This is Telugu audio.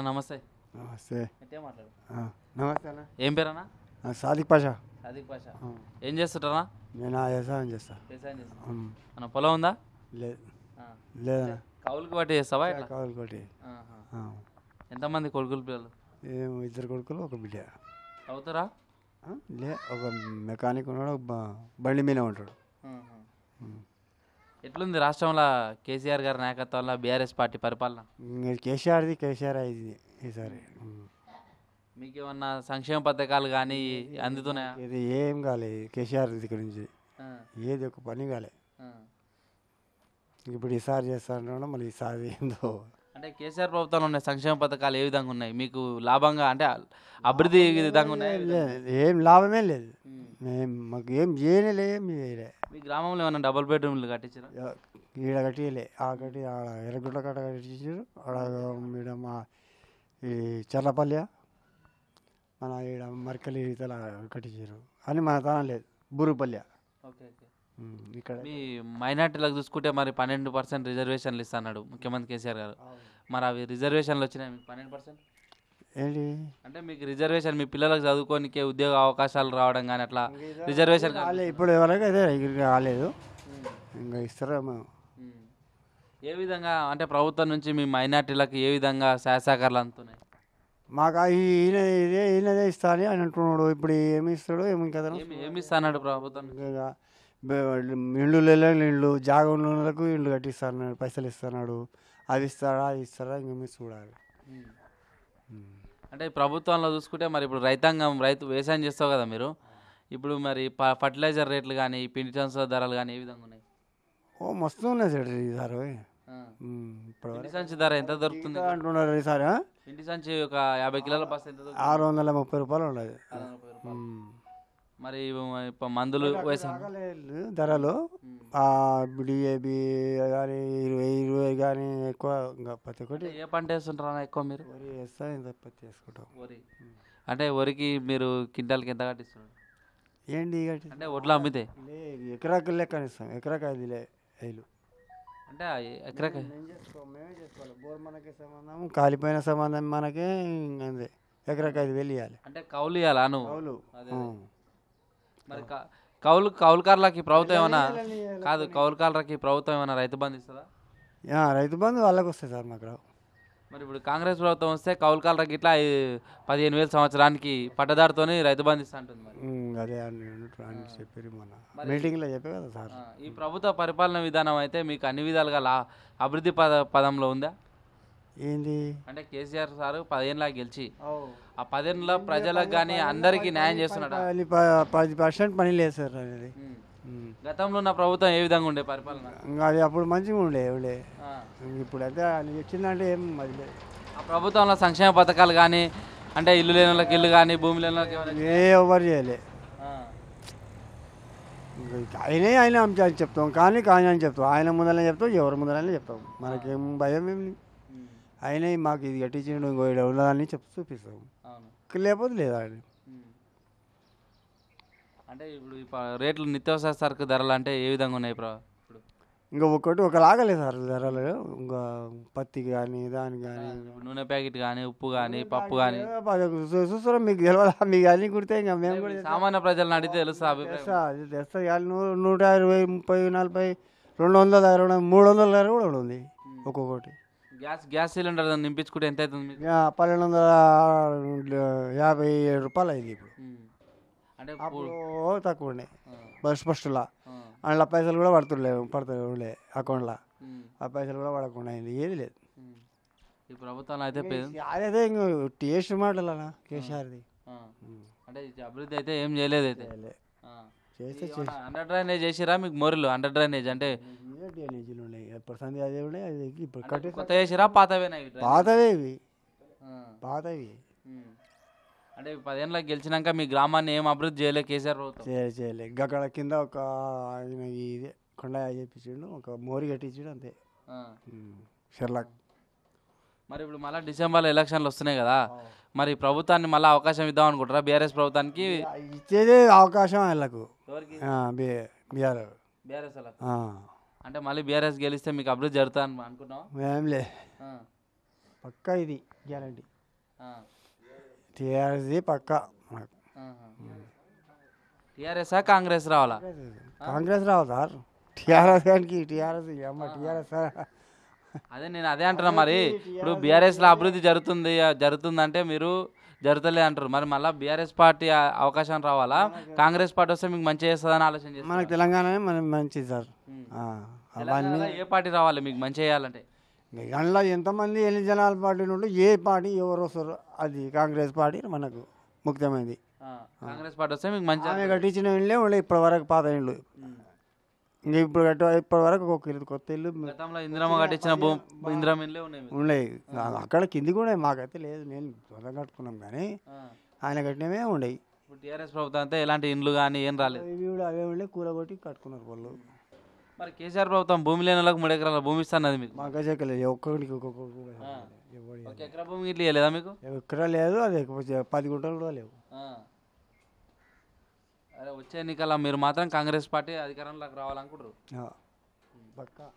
అన్న నమస్తే నమస్తే నమస్తే అన్న ఏం పేరు అన్న సాదిక్ పాషా సాదిక్ పాషా ఏం చేస్తుంటారా నేను వ్యవసాయం చేస్తా వ్యవసాయం అన్న పొలం ఉందా లేదు లేదన్న కౌలుకి పట్టి చేస్తావా ఇట్లా కౌలుకి పట్టి ఎంతమంది కొడుకులు పిల్లలు ఇద్దరు కొడుకులు ఒక బిడ్డ అవుతారా లే ఒక మెకానిక్ ఉన్నాడు బండి మీద ఉంటాడు ఎట్లుంది రాష్ట్రంలో కేసీఆర్ గారి నాయకత్వంలో బీఆర్ఎస్ పార్టీ పరిపాలన కేసీఆర్ది కేసీఆర్ అయింది ఈసారి మీకు ఏమన్నా సంక్షేమ పథకాలు కానీ అందుతున్నాయా ఇది ఏం కాలేదు కేసీఆర్ దగ్గర నుంచి ఏది ఒక పని కాలే ఇప్పుడు ఈసారి చేస్తాను మళ్ళీ ఈసారి ఏందో అంటే కేసీఆర్ ప్రభుత్వంలో ఉన్న సంక్షేమ పథకాలు ఏ విధంగా ఉన్నాయి మీకు లాభంగా అంటే అభివృద్ధి ఏ విధంగా ఉన్నాయి ఏం లాభమే లేదు మాకు ఏం చేయలే ఏం మీ గ్రామంలో ఏమైనా డబుల్ బెడ్రూమ్లు కట్టించారు ఈడ కట్టియలే ఆ కట్టి ఆడ ఎరగుడ్ల కట్ట కట్టించారు ఆడ ఈడ మా ఈ చర్లపల్లె మన ఈడ మరకలి ఇతల కట్టించారు అని మన తన లేదు బూరుపల్లి ఓకే ఓకే ఇక్కడ మీ మైనార్టీలకు చూసుకుంటే మరి పన్నెండు పర్సెంట్ రిజర్వేషన్లు ఇస్తాడు ముఖ్యమంత్రి కేసీఆర్ గారు మరి అవి రిజర్వేషన్లు వచ్చినాయి మీకు పన్నెండు పర్సెంట్ ఏంటి అంటే మీకు రిజర్వేషన్ మీ పిల్లలకు చదువుకోనికే ఉద్యోగ అవకాశాలు రావడం కానీ అట్లా రిజర్వేషన్ కాలేదు ఇప్పుడు రాలేదు ఇంకా ఇస్తారా ఏ విధంగా అంటే ప్రభుత్వం నుంచి మీ మైనార్టీలకు ఏ విధంగా శాసాకారులు అందుతున్నాయి మాకు ఈయన ఇదే ఈయనదే ఇస్తా అని అంటున్నాడు ఇప్పుడు ఏమి ఇస్తాడు ఏమి కదా ఏమి ఇస్తాడు ప్రభుత్వం ఇండ్లు లేని ఇండ్లు జాగా ఉన్న వాళ్ళకు ఇండ్లు కట్టిస్తాడు పైసలు ఇస్తున్నాడు అది ఇస్తాడా అది ఇస్తాడా ఇంక మీరు చూడాలి అంటే ప్రభుత్వంలో చూసుకుంటే మరి ఇప్పుడు రైతాంగం రైతు వ్యవసాయం చేస్తావు కదా మీరు ఇప్పుడు మరి ఫర్టిలైజర్ రేట్లు కానీ పిండి సంచుల ధరలు కానీ ఏ విధంగా ఉన్నాయి ఓ మస్తు ఉన్నాయి సార్ ఈ ధర సంచి ధర ఎంత దొరుకుతుంది అంటున్నారు ఈసారి పిండి సంచి ఒక యాభై కిలోల బస్ ఎంత ఆరు వందల ముప్పై రూపాయలు ఉండదు మరి మందులు ధరలు డిఏబి కానీ ఇరవై ఇరవై కానీ ఎక్కువ ఇంకా ప్రతి ఒక్కటి ఏ పంట వేస్తుంటారా ఎక్కువ మీరు వరి వేస్తా ఇంత పత్తి వేసుకుంటాం వరి అంటే వరికి మీరు కింటాల్కి ఎంత కట్టిస్తున్నారు ఏంటి అంటే ఒట్లా అమ్మితే ఎకరాకు లెక్క ఇస్తాం ఎకరాకు ఐదు ఐదు అంటే ఎకరాకు మేమే చేసుకోవాలి బోర్ మనకే సంబంధం కాలిపోయిన సంబంధం మనకే అంతే ఎకరాకు ఐదు వేలు ఇవ్వాలి అంటే కౌలు ఇవ్వాలా నువ్వు కౌలు మరి కౌలు కౌలుకారులకి ప్రభుత్వం ఏమైనా కాదు కౌలుకారులకి ప్రభుత్వం ఏమైనా రైతు బంధు ఇస్తుందా రైతు బంధు వాళ్ళకి వస్తాయి సార్ మాకు మరి ఇప్పుడు కాంగ్రెస్ ప్రభుత్వం వస్తే కౌలుకారులకి ఇట్లా పదిహేను వేల సంవత్సరానికి పట్టదారితోనే రైతు బంధు ఇస్తుంటుంది మీటింగ్లో చెప్పే కదా సార్ ఈ ప్రభుత్వ పరిపాలన విధానం అయితే మీకు అన్ని విధాలుగా అభివృద్ధి పద పదంలో ఉందా ఏంది అంటే కేసీఆర్ సార్ పదిహేనులా గెలిచి ఆ పదిహేనులో ప్రజలకు కానీ అందరికీ న్యాయం చేస్తున్నాడు పది పర్సెంట్ పని లేదు సార్ అనేది గతంలో ఉన్న ప్రభుత్వం ఏ విధంగా ఉండే పరిపాలన అది అప్పుడు మంచిగా ఉండే ఉండే ఇప్పుడు అయితే వచ్చిందంటే ఏం మరి లేదు ఆ ప్రభుత్వంలో సంక్షేమ పథకాలు కానీ అంటే ఇల్లు లేని వాళ్ళకి ఇల్లు కానీ భూమి లేని వాళ్ళకి ఏ ఎవరు చేయలే ఆయనే ఆయన చెప్తాం కానీ కానీ అని చెప్తాం ఆయన ముందరనే చెప్తాం ఎవరి ముందరనే చెప్తాం మనకేం భయం ఏమి అయినా మాకు ఇది కట్టించండి ఇలా ఉన్నదని చెప్పి చూపిస్తాం లేకపోతే లేదా అంటే ఇప్పుడు రేట్లు నిత్యావసర సరుకు ధరలు అంటే ఏ విధంగా ఉన్నాయి ఇప్పుడు ఇంకా ఒక లాగలేదు సార్ ధరలు ఇంకా పత్తి కానీ దాని కానీ నూనె ప్యాకెట్ కానీ ఉప్పు కానీ పప్పు కానీ చూస్తారు మీకు తెలియదు మీకు అన్ని కుడితే ఇంకా మేము కూడా సామాన్య ప్రజలను అడిగితే తెలుస్తా తెస్తా నూరు నూట ఇరవై ముప్పై నలభై రెండు వందల ఇరవై మూడు వందల కూడా ఉంది ఒక్కొక్కటి గ్యాస్ గ్యాస్ సిలిండర్ నింపించుకుంటే ఎంత అవుతుంది పన్నెండు వందల యాభై రూపాయలు అయింది ఇప్పుడు అంటే అప్పుడు తక్కువ బస్ ఫస్ట్లో అందులో పైసలు కూడా పడుతుండే పడుతుండే అకౌంట్లో ఆ పైసలు కూడా పడకుండా అయింది ఏది లేదు ఈ ప్రభుత్వం అయితే అదే టేస్ట్ మాటలనా కేసీఆర్ది అంటే అభివృద్ధి అయితే ఏం చేయలేదు అయితే చేస్తే అండర్ డ్రైనేజ్ చేసిరా మీకు మోర్లు అండర్ డ్రైనేజ్ అంటే డ్రైనేజీలు ఉన్నాయి ప్రశాంతి అదే ఉన్నాయి అది ఇప్పుడు కట్టి కొత్త చేసిరా పాతవేనా పాతవే ఇవి పాతవి అంటే పదేళ్ళ గెలిచినాక మీ గ్రామాన్ని ఏం అభివృద్ధి చేయలే కేసీఆర్ ప్రభుత్వం చేయలే అక్కడ కింద ఒక ఇదే కొండ చేపించాడు ఒక మోరి కట్టించాడు అంతే షెర్లాక్ మరి ఇప్పుడు మళ్ళీ డిసెంబర్లో ఎలక్షన్లు వస్తున్నాయి కదా మరి ప్రభుత్వాన్ని మళ్ళీ అవకాశం ఇద్దాం అనుకుంటారా బీఆర్ఎస్ ప్రభుత్వానికి ఇచ్చేదే అవకాశం వీళ్ళకు అంటే మళ్ళీ బీఆర్ఎస్ గెలిస్తే మీకు అభివృద్ధి జరుగుతా అనుకున్నాం ఏంలే పక్క ఇది గ్యారంటీ టీఆర్ఎస్ది పక్క టీఆర్ఎస్ కాంగ్రెస్ రావాలా కాంగ్రెస్ రావాలి సార్ టీఆర్ఎస్ కానీ టీఆర్ఎస్ టీఆర్ఎస్ అదే నేను అదే అంటున్నా మరి ఇప్పుడు లో అభివృద్ధి జరుగుతుంది జరుగుతుందంటే మీరు జరుగుతలే అంటారు మరి మళ్ళీ బీఆర్ఎస్ పార్టీ అవకాశం రావాలా కాంగ్రెస్ పార్టీ వస్తే మీకు మంచి అని ఆలోచన చేస్తారు మనకి తెలంగాణ మంచి సార్ ఏ పార్టీ రావాలి మీకు మంచి చేయాలంటే అందులో ఎంతమంది ఎన్ని జనాల పార్టీ నుండి ఏ పార్టీ ఎవరు వస్తారు అది కాంగ్రెస్ పార్టీ మనకు ముఖ్యమైనది కాంగ్రెస్ పార్టీ వస్తే మీకు మంచి కట్టించిన ఇళ్ళే ఇప్పటి వరకు పాత ఇళ్ళు ఇంకా ఇప్పుడు కట్ట ఇప్పటి వరకు ఒక ఇల్లు కొత్త ఇల్లు గతంలో కట్టించిన ఇందిరమ్మ ఇల్లే ఉన్నాయి అక్కడ కింది కూడా మాకైతే లేదు నేను సొంతం కట్టుకున్నాం కానీ ఆయన కట్టినవే ఉండేవి ఇప్పుడు టీఆర్ఎస్ ప్రభుత్వం అంతా ఎలాంటి ఇండ్లు కానీ ఏం రాలేదు ఇవి కూడా అవే ఉండే కూలగొట్టి కట్టుకున్నారు వాళ్ళు మరి కేసీఆర్ ప్రభుత్వం భూమి లేని వాళ్ళకి మూడు ఎకరాల భూమి ఇస్తాను మీకు మాకు చెక్కలేదు ఒక్కొక్కరికి ఒక్కొక్క ఎకరా భూమి ఇట్లా లేదా మీకు ఎకరా లేదు అది పది గుంటలు కూడా లేవు అరే వచ్చే ఎన్నికల మీరు మాత్రం కాంగ్రెస్ పార్టీ అధికారంలోకి రావాలనుకుంటారు పక్కా